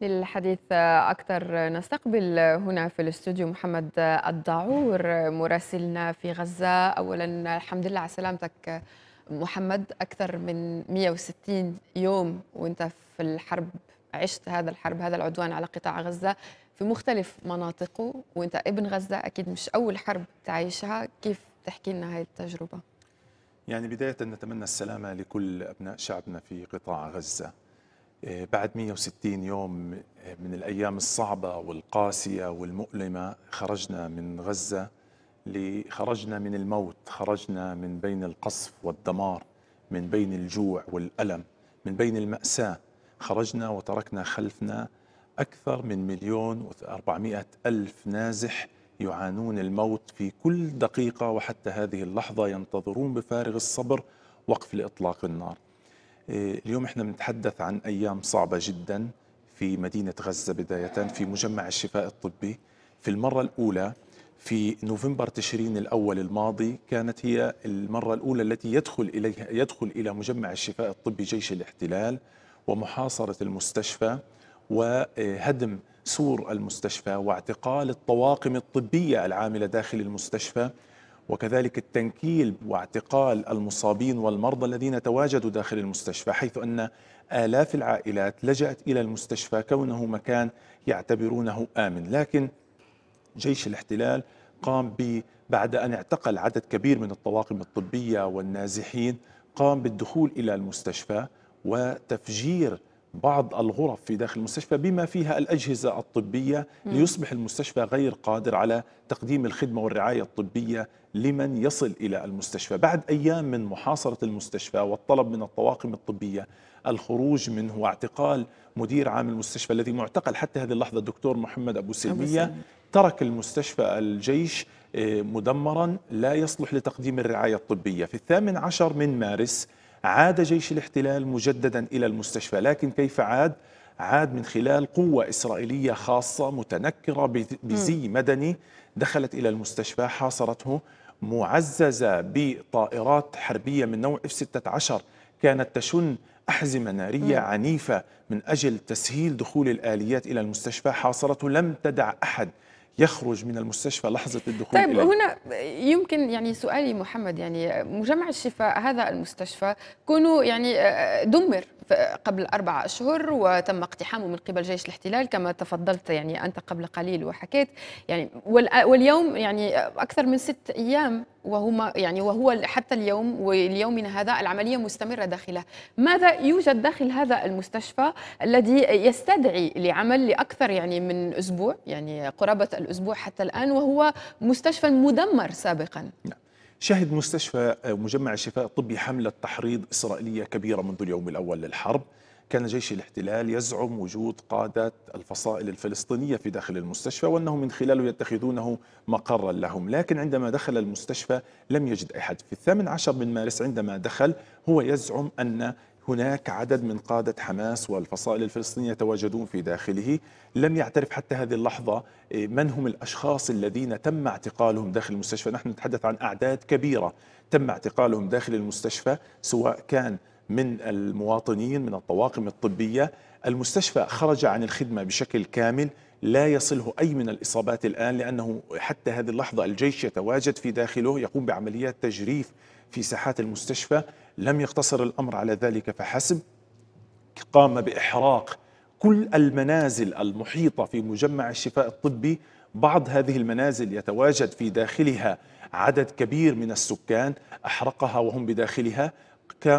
للحديث أكثر نستقبل هنا في الاستوديو محمد الدعور مراسلنا في غزة أولا الحمد لله على سلامتك محمد أكثر من 160 يوم وأنت في الحرب عشت هذا الحرب هذا العدوان على قطاع غزة في مختلف مناطقه وأنت ابن غزة أكيد مش أول حرب تعيشها كيف تحكي لنا هذه التجربة؟ يعني بداية نتمنى السلامة لكل أبناء شعبنا في قطاع غزة آه، بعد 160 يوم آه، من الأيام الصعبة والقاسية والمؤلمة خرجنا من غزة خرجنا من الموت خرجنا من بين القصف والدمار من بين الجوع والألم من بين المأساة خرجنا وتركنا خلفنا أكثر من مليون وأربعمائة ألف نازح يعانون الموت في كل دقيقة وحتى هذه اللحظة ينتظرون بفارغ الصبر وقف لإطلاق النار إيه، اليوم احنا بنتحدث عن ايام صعبه جدا في مدينه غزه بدايه في مجمع الشفاء الطبي في المره الاولى في نوفمبر تشرين الاول الماضي كانت هي المره الاولى التي يدخل اليها يدخل الى مجمع الشفاء الطبي جيش الاحتلال ومحاصره المستشفى وهدم سور المستشفى واعتقال الطواقم الطبيه العامله داخل المستشفى وكذلك التنكيل واعتقال المصابين والمرضى الذين تواجدوا داخل المستشفى حيث أن آلاف العائلات لجأت إلى المستشفى كونه مكان يعتبرونه آمن لكن جيش الاحتلال قام ب بعد أن اعتقل عدد كبير من الطواقم الطبية والنازحين قام بالدخول إلى المستشفى وتفجير بعض الغرف في داخل المستشفى بما فيها الأجهزة الطبية ليصبح المستشفى غير قادر على تقديم الخدمة والرعاية الطبية لمن يصل إلى المستشفى بعد أيام من محاصرة المستشفى والطلب من الطواقم الطبية الخروج منه واعتقال مدير عام المستشفى الذي معتقل حتى هذه اللحظة الدكتور محمد أبو سلمية ترك المستشفى الجيش آه، مدمرا لا يصلح لتقديم الرعاية الطبية في الثامن عشر من مارس عاد جيش الاحتلال مجددا إلى المستشفى لكن كيف عاد؟ عاد من خلال قوة إسرائيلية خاصة متنكرة بزي مدني دخلت إلى المستشفى حاصرته معززة بطائرات حربية من نوع F-16 كانت تشن أحزمة نارية عنيفة من أجل تسهيل دخول الآليات إلى المستشفى حاصرته لم تدع أحد يخرج من المستشفى لحظه الدخول طيب إليه. هنا يمكن يعني سؤالي محمد يعني مجمع الشفاء هذا المستشفى كونوا يعني آه، آه، دمر قبل أربعة أشهر وتم اقتحامه من قبل جيش الاحتلال كما تفضلت يعني أنت قبل قليل وحكيت يعني واليوم يعني أكثر من ست أيام وهما يعني وهو حتى اليوم وليومنا هذا العملية مستمرة داخله ماذا يوجد داخل هذا المستشفى الذي يستدعي لعمل لأكثر يعني من أسبوع يعني قرابة الأسبوع حتى الآن وهو مستشفى مدمر سابقا نعم. شهد مستشفى آه، مجمع الشفاء الطبي حملة تحريض إسرائيلية كبيرة منذ اليوم الأول للحرب كان جيش الاحتلال يزعم وجود قادة الفصائل الفلسطينية في داخل المستشفى وأنهم من خلاله يتخذونه مقرا لهم لكن عندما دخل المستشفى لم يجد أحد في الثامن عشر من مارس عندما دخل هو يزعم أن هناك عدد من قادة حماس والفصائل الفلسطينية يتواجدون في داخله لم يعترف حتى هذه اللحظة إيه، من هم الأشخاص الذين تم اعتقالهم داخل المستشفى نحن نتحدث عن أعداد كبيرة تم اعتقالهم داخل المستشفى سواء كان من المواطنين من الطواقم الطبية المستشفى خرج عن الخدمة بشكل كامل لا يصله أي من الإصابات الآن لأنه حتى هذه اللحظة الجيش يتواجد في داخله يقوم بعمليات تجريف في ساحات المستشفى لم يقتصر الأمر على ذلك فحسب قام بإحراق كل المنازل المحيطة في مجمع الشفاء الطبي بعض هذه المنازل يتواجد في داخلها عدد كبير من السكان أحرقها وهم بداخلها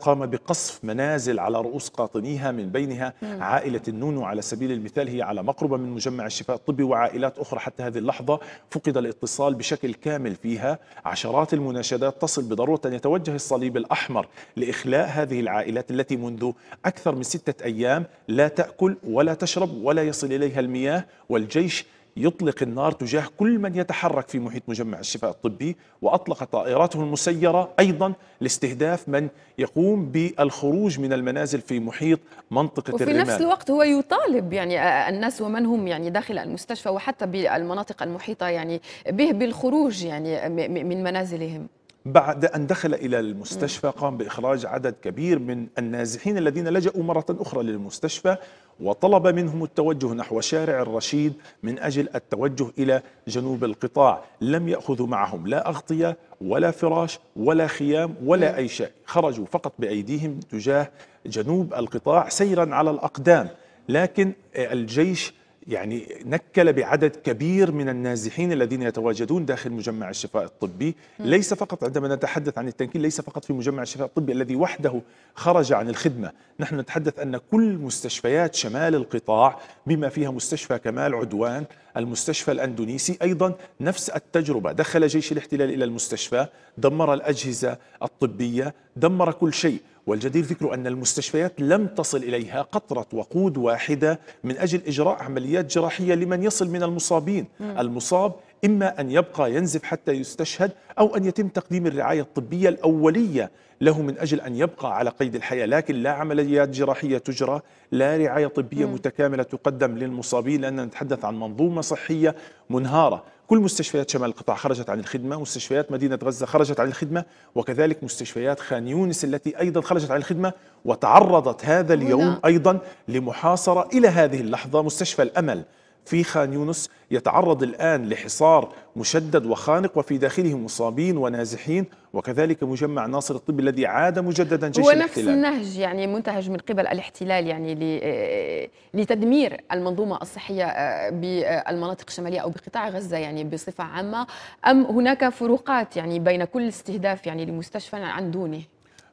قام بقصف منازل على رؤوس قاطنيها من بينها مم. عائلة النونو على سبيل المثال هي على مقربة من مجمع الشفاء الطبي وعائلات أخرى حتى هذه اللحظة فقد الاتصال بشكل كامل فيها عشرات المناشدات تصل بضرورة أن يتوجه الصليب الأحمر لإخلاء هذه العائلات التي منذ أكثر من ستة أيام لا تأكل ولا تشرب ولا يصل إليها المياه والجيش يطلق النار تجاه كل من يتحرك في محيط مجمع الشفاء الطبي وأطلق طائراته المسيرة أيضا لاستهداف من يقوم بالخروج من المنازل في محيط منطقة وفي الرمال وفي نفس الوقت هو يطالب يعني آه، آه، الناس ومن هم يعني داخل المستشفى وحتى بالمناطق المحيطة يعني به بالخروج يعني آه، من منازلهم بعد أن دخل إلى المستشفى قام بإخراج عدد كبير من النازحين الذين لجأوا مرة أخرى للمستشفى وطلب منهم التوجه نحو شارع الرشيد من أجل التوجه إلى جنوب القطاع لم يأخذوا معهم لا أغطية ولا فراش ولا خيام ولا أي شيء خرجوا فقط بأيديهم تجاه جنوب القطاع سيرا على الأقدام لكن الجيش يعني نكل بعدد كبير من النازحين الذين يتواجدون داخل مجمع الشفاء الطبي ليس فقط عندما نتحدث عن التنكيل ليس فقط في مجمع الشفاء الطبي الذي وحده خرج عن الخدمة نحن نتحدث أن كل مستشفيات شمال القطاع بما فيها مستشفى كمال عدوان المستشفى الأندونيسي أيضا نفس التجربة دخل جيش الاحتلال إلى المستشفى دمر الأجهزة الطبية دمر كل شيء والجدير ذكر أن المستشفيات لم تصل إليها قطرة وقود واحدة من أجل إجراء عمليات جراحية لمن يصل من المصابين م. المصاب إما أن يبقى ينزف حتى يستشهد أو أن يتم تقديم الرعاية الطبية الأولية له من أجل أن يبقى على قيد الحياة لكن لا عمليات جراحية تجرى لا رعاية طبية م. متكاملة تقدم للمصابين لأننا نتحدث عن منظومة صحية منهارة كل مستشفيات شمال القطاع خرجت عن الخدمة مستشفيات مدينة غزة خرجت عن الخدمة وكذلك مستشفيات خان يونس التي أيضا خرجت عن الخدمة وتعرضت هذا اليوم أيضا لمحاصرة إلى هذه اللحظة مستشفى الأمل في خان يونس يتعرض الآن لحصار مشدد وخانق وفي داخله مصابين ونازحين وكذلك مجمع ناصر الطبي الذي عاد مجددا جيش هو نفس الاحتلال النهج يعني منتهج من قبل الاحتلال يعني آه، لتدمير المنظومة الصحية آه، بالمناطق الشمالية أو بقطاع غزة يعني بصفة عامة أم هناك فروقات يعني بين كل استهداف يعني لمستشفى عن دونه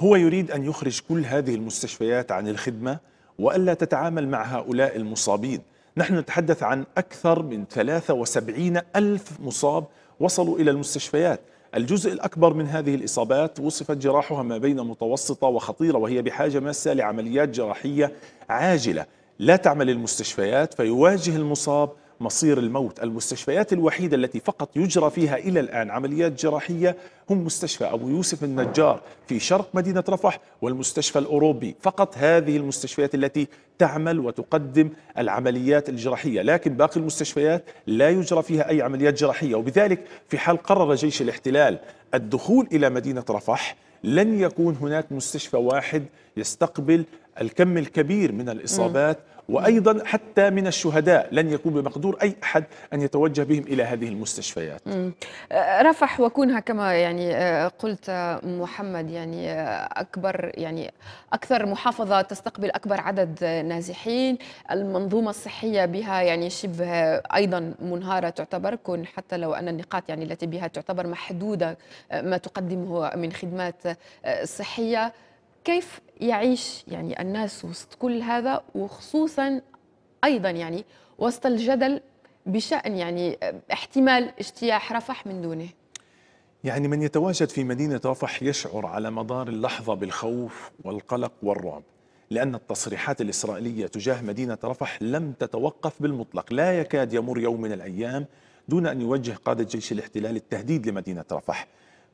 هو يريد أن يخرج كل هذه المستشفيات عن الخدمة والا تتعامل مع هؤلاء المصابين نحن نتحدث عن أكثر من 73 ألف مصاب وصلوا إلى المستشفيات الجزء الأكبر من هذه الإصابات وصفت جراحها ما بين متوسطة وخطيرة وهي بحاجة ماسة لعمليات جراحية عاجلة لا تعمل المستشفيات فيواجه المصاب مصير الموت المستشفيات الوحيدة التي فقط يجرى فيها إلى الآن عمليات جراحية هم مستشفى أبو يوسف النجار في شرق مدينة رفح والمستشفى الأوروبي فقط هذه المستشفيات التي تعمل وتقدم العمليات الجراحية لكن باقي المستشفيات لا يجرى فيها أي عمليات جراحية وبذلك في حال قرر جيش الاحتلال الدخول إلى مدينة رفح لن يكون هناك مستشفى واحد يستقبل الكم الكبير من الإصابات وايضا حتى من الشهداء لن يكون بمقدور اي احد ان يتوجه بهم الى هذه المستشفيات. آه، رفح وكونها كما يعني آه، قلت آه، محمد يعني اكبر يعني اكثر محافظه تستقبل اكبر عدد نازحين، المنظومه الصحيه بها يعني شبه ايضا منهاره تعتبر كون حتى لو ان النقاط يعني التي بها تعتبر محدوده ما تقدمه من خدمات صحيه. كيف يعيش يعني الناس وسط كل هذا وخصوصا ايضا يعني وسط الجدل بشان يعني احتمال اجتياح رفح من دونه يعني من يتواجد في مدينه رفح يشعر على مدار اللحظه بالخوف والقلق والرعب لأن التصريحات الإسرائيلية تجاه مدينة رفح لم تتوقف بالمطلق لا يكاد يمر يوم من الأيام دون أن يوجه قادة جيش الاحتلال التهديد لمدينة رفح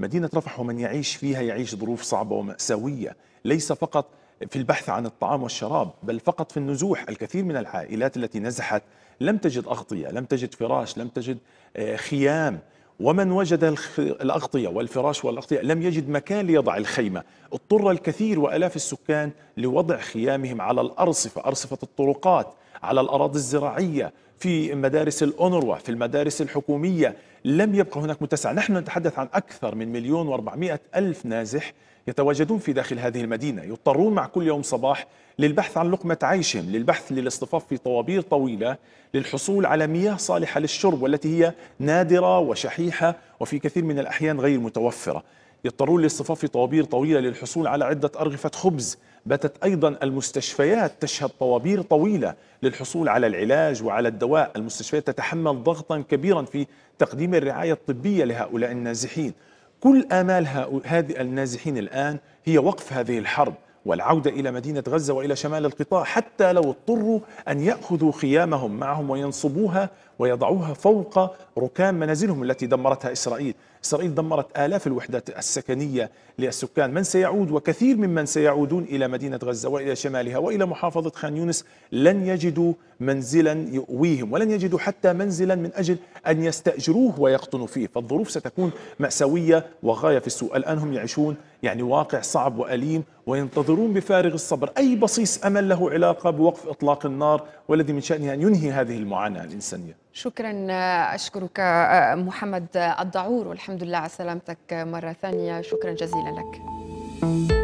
مدينة رفح ومن يعيش فيها يعيش ظروف صعبة ومأساوية ليس فقط في البحث عن الطعام والشراب بل فقط في النزوح الكثير من العائلات التي نزحت لم تجد أغطية لم تجد فراش لم تجد آه، خيام ومن وجد الأغطية والفراش والأغطية لم يجد مكان ليضع الخيمة اضطر الكثير وألاف السكان لوضع خيامهم على الأرصفة أرصفة الطرقات على الأراضي الزراعية في مدارس الأونروا في المدارس الحكومية لم يبقى هناك متسع نحن نتحدث عن أكثر من مليون واربعمائة ألف نازح يتواجدون في داخل هذه المدينة يضطرون مع كل يوم صباح للبحث عن لقمة عيشهم للبحث للاصطفاف في طوابير طويلة للحصول على مياه صالحة للشرب والتي هي نادرة وشحيحة وفي كثير من الأحيان غير متوفرة يضطرون لاصطفاف طوابير طويلة للحصول على عدة أرغفة خبز باتت أيضا المستشفيات تشهد طوابير طويلة للحصول على العلاج وعلى الدواء المستشفيات تتحمل ضغطا كبيرا في تقديم الرعاية الطبية لهؤلاء النازحين كل آمال هذه النازحين الآن هي وقف هذه الحرب والعودة إلى مدينة غزة وإلى شمال القطاع حتى لو اضطروا أن يأخذوا خيامهم معهم وينصبوها ويضعوها فوق ركام منازلهم التي دمرتها إسرائيل إسرائيل دمرت آلاف الوحدات السكنية للسكان من سيعود وكثير ممن سيعودون إلى مدينة غزة وإلى شمالها وإلى محافظة خان يونس لن يجدوا منزلا يؤويهم ولن يجدوا حتى منزلا من أجل أن يستأجروه ويقطنوا فيه فالظروف ستكون مأساوية وغاية في السوء الآن هم يعيشون يعني واقع صعب وأليم وينتظرون بفارغ الصبر أي بصيص أمل له علاقة بوقف إطلاق النار والذي من شأنه أن ينهي هذه المعاناة الإنسانية شكرا آه، أشكرك آه، محمد الضعور والحمد لله على سلامتك مرة ثانية شكرا جزيلا لك